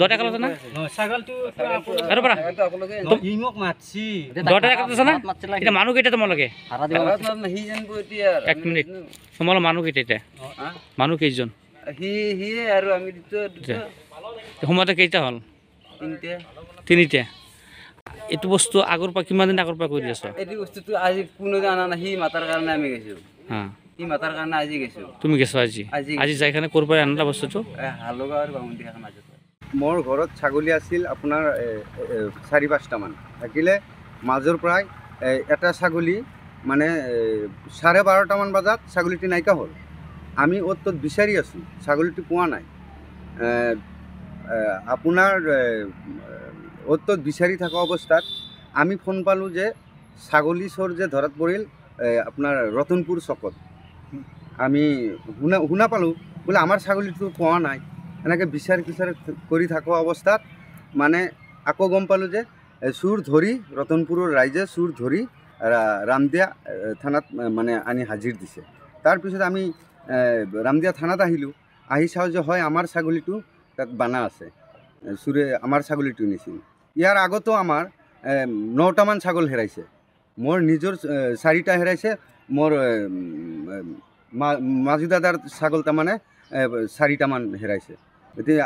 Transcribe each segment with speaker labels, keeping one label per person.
Speaker 1: মানুহ কেইটা তোমালোকে এক মিনিট
Speaker 2: তোমালোক মানুহ কেইটা এতিয়া মানুহ কেইজন সময়তে কেইটা হ'ল তিনিটা এইটো বস্তু আগৰ পৰা কিমান দিন আগৰ পৰা কৰি আছো
Speaker 1: এইটো বস্তুটো আজি কোনো দিন আনা নাই সি মাতাৰ কাৰণে আমি গৈছোঁ সি মাতাৰ কাৰণে আজি গৈছোঁ তুমি
Speaker 2: গৈছো আজি আজি যাই কাৰণে ক'ৰ পৰা আনিলা বস্তুটো
Speaker 1: হালুগাঁও আৰু বামুণ দিয়া মাজত মোৰ ঘৰত ছাগলী আছিল আপোনাৰ চাৰি পাঁচটামান থাকিলে মাজৰ প্ৰায় এটা ছাগলী মানে চাৰে বাৰটামান বজাত ছাগলীটি নাইকিয়া হ'ল আমি অ'ত ত'ত বিচাৰি আছোঁ ছাগলীটো পোৱা নাই আপোনাৰ অ'ত ত'ত বিচাৰি থকা অৱস্থাত আমি ফোন পালোঁ যে ছাগলী চোৰ যে ধৰাত পৰিল আপোনাৰ ৰতনপুৰ চকত আমি শুনা শুনা পালোঁ বোলে আমাৰ ছাগলীটো পোৱা নাই এনেকে বিচার বিচার করে থাকো অবস্থা মানে আকো গম পালো যে সুর ধরি রতনপুর রাইজে সুর ধরি রামদিয়া থানাত মানে আনি হাজির দিছে তারপিছত আমি রামদিয়া থানাত আহিলু আহি চাও যে হয় আমার ছাগলীটু তাত বানা আছে সুরে আমার ছাগলীটু নিছিল ইয়ার আগতো আমার নটামান ছাগল হেরাইছে মোর নিজের চারিটা হেরাইছে মোর মাঝুদাদার ছাগল তার মানে চারিটামান হেরাইছে এতিয়া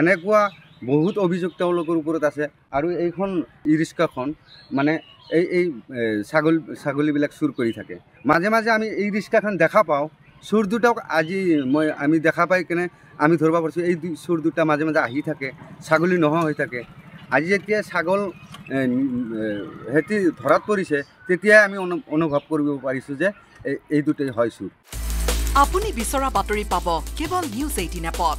Speaker 1: এনেকুৱা বহুত অভিযোগ তেওঁলোকৰ ওপৰত আছে আৰু এইখন ই ৰিক্সাখন মানে এই এই ছাগলী ছাগলীবিলাক চুৰ কৰি থাকে মাজে মাজে আমি ই ৰিক্সাখন দেখা পাওঁ চোৰ দুটাক আজি মই আমি দেখা পাই কেনে আমি ধৰিব পাৰিছোঁ এই চোৰ দুটা মাজে মাজে আহি থাকে ছাগলী নোহোৱা হৈ থাকে আজি যেতিয়া ছাগল সেতি ধৰাত পৰিছে তেতিয়াই আমি অনুভৱ কৰিব পাৰিছোঁ যে এই দুটাই হয় চুৰ আপুনি বিচৰা বাতৰি পাব কেৱল নিউজ এইটিন এপত